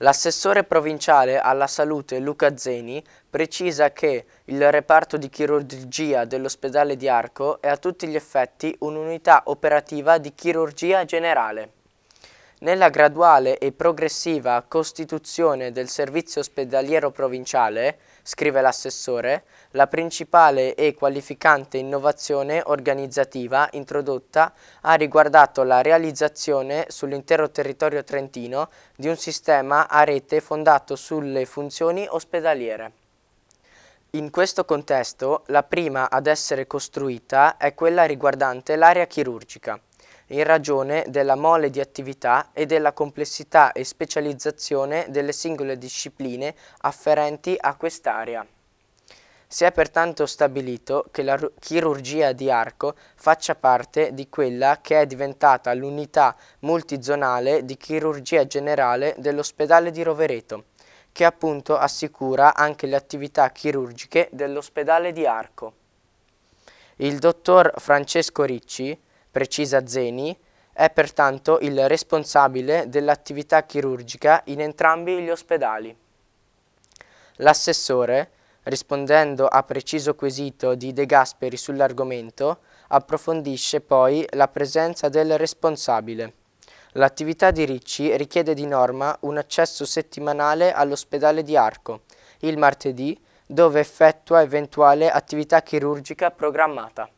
L'assessore provinciale alla salute Luca Zeni precisa che il reparto di chirurgia dell'ospedale di Arco è a tutti gli effetti un'unità operativa di chirurgia generale. Nella graduale e progressiva costituzione del servizio ospedaliero provinciale, scrive l'assessore, la principale e qualificante innovazione organizzativa introdotta ha riguardato la realizzazione sull'intero territorio trentino di un sistema a rete fondato sulle funzioni ospedaliere. In questo contesto, la prima ad essere costruita è quella riguardante l'area chirurgica, in ragione della mole di attività e della complessità e specializzazione delle singole discipline afferenti a quest'area. Si è pertanto stabilito che la chirurgia di arco faccia parte di quella che è diventata l'unità multizonale di chirurgia generale dell'ospedale di Rovereto, che appunto assicura anche le attività chirurgiche dell'ospedale di arco. Il dottor Francesco Ricci, precisa Zeni, è pertanto il responsabile dell'attività chirurgica in entrambi gli ospedali. L'assessore, rispondendo a preciso quesito di De Gasperi sull'argomento, approfondisce poi la presenza del responsabile. L'attività di Ricci richiede di norma un accesso settimanale all'ospedale di Arco, il martedì, dove effettua eventuale attività chirurgica programmata.